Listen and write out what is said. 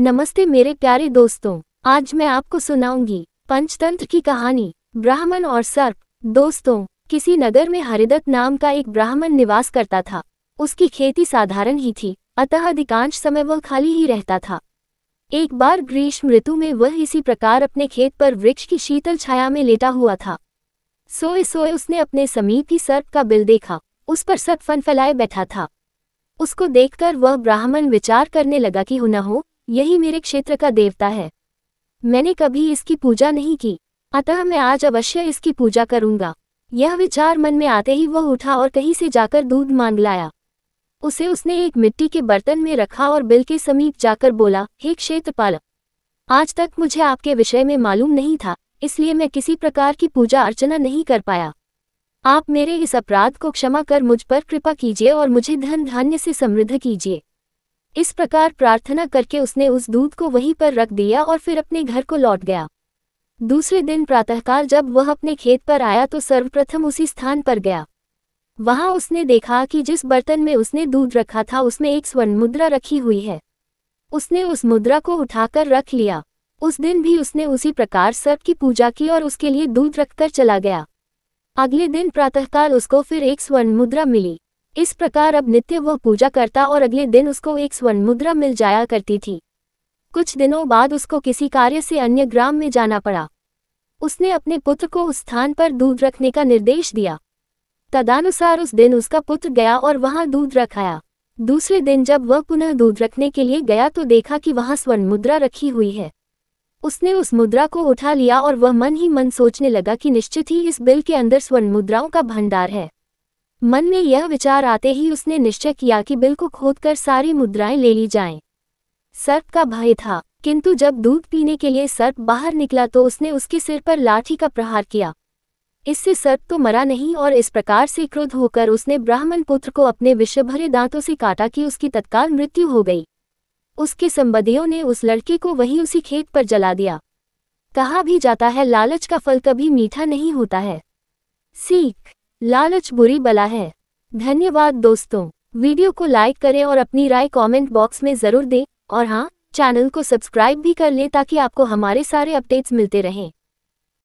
नमस्ते मेरे प्यारे दोस्तों आज मैं आपको सुनाऊंगी पंचतंत्र की कहानी ब्राह्मण और सर्प दोस्तों किसी नगर में हरिदत्त नाम का एक ब्राह्मण निवास करता था उसकी खेती साधारण ही थी अतः अधिकांश समय वह खाली ही रहता था एक बार ग्रीष्म ऋतु में वह इसी प्रकार अपने खेत पर वृक्ष की शीतल छाया में लेटा हुआ था सोए सोए उसने अपने समीप ही सर्प का बिल देखा उस पर सर्प फन फैलाए बैठा था उसको देखकर वह ब्राह्मण विचार करने लगा कि हुना न हो यही मेरे क्षेत्र का देवता है मैंने कभी इसकी पूजा नहीं की अतः मैं आज अवश्य इसकी पूजा करूंगा यह विचार मन में आते ही वह उठा और कहीं से जाकर दूध मांग लाया उसे उसने एक मिट्टी के बर्तन में रखा और बिल के समीप जाकर बोला हे क्षेत्रपाल आज तक मुझे आपके विषय में मालूम नहीं था इसलिए मैं किसी प्रकार की पूजा अर्चना नहीं कर पाया आप मेरे इस अपराध को क्षमा कर मुझ पर कृपा कीजिए और मुझे धन धान्य से समृद्ध कीजिए इस प्रकार प्रार्थना करके उसने उस दूध को वहीं पर रख दिया और फिर अपने घर को लौट गया दूसरे दिन प्रातःकाल जब वह अपने खेत पर आया तो सर्वप्रथम उसी स्थान पर गया वहां उसने देखा कि जिस बर्तन में उसने दूध रखा था उसमें एक स्वर्ण मुद्रा रखी हुई है उसने उस मुद्रा को उठाकर रख लिया उस दिन भी उसने उसी प्रकार सर्प की पूजा की और उसके लिए दूध रखकर चला गया अगले दिन प्रातःकाल उसको फिर एक स्वर्ण मुद्रा मिली इस प्रकार अब नित्य वह पूजा करता और अगले दिन उसको एक स्वर्ण मुद्रा मिल जाया करती थी कुछ दिनों बाद उसको किसी कार्य से अन्य ग्राम में जाना पड़ा उसने अपने पुत्र को उस स्थान पर दूध रखने का निर्देश दिया तदानुसार उस दिन उसका पुत्र गया और वहां दूध रखाया दूसरे दिन जब वह पुनः दूध रखने के लिए गया तो देखा कि वहां स्वर्ण मुद्रा रखी हुई है उसने उस मुद्रा को उठा लिया और वह मन ही मन सोचने लगा कि निश्चित ही इस बिल के अंदर स्वर्ण मुद्राओं का भंडार है मन में यह विचार आते ही उसने निश्चय किया कि बिल को कर सारी मुद्राएं ले ली जाएं। सर्प का भय था किंतु जब दूध पीने के लिए सर्प बाहर निकला तो उसने उसके सिर पर लाठी का प्रहार किया इससे सर्प तो मरा नहीं और इस प्रकार से क्रोध होकर उसने ब्राह्मण पुत्र को अपने विश्वभरे दांतों से काटा कि उसकी तत्काल मृत्यु हो गई उसके संबंधियों ने उस लड़के को वहीं उसी खेत पर जला दिया कहा भी जाता है लालच का फल कभी मीठा नहीं होता है सीख लालच बुरी बला है धन्यवाद दोस्तों वीडियो को लाइक करें और अपनी राय कमेंट बॉक्स में ज़रूर दें और हाँ चैनल को सब्सक्राइब भी कर लें ताकि आपको हमारे सारे अपडेट्स मिलते रहें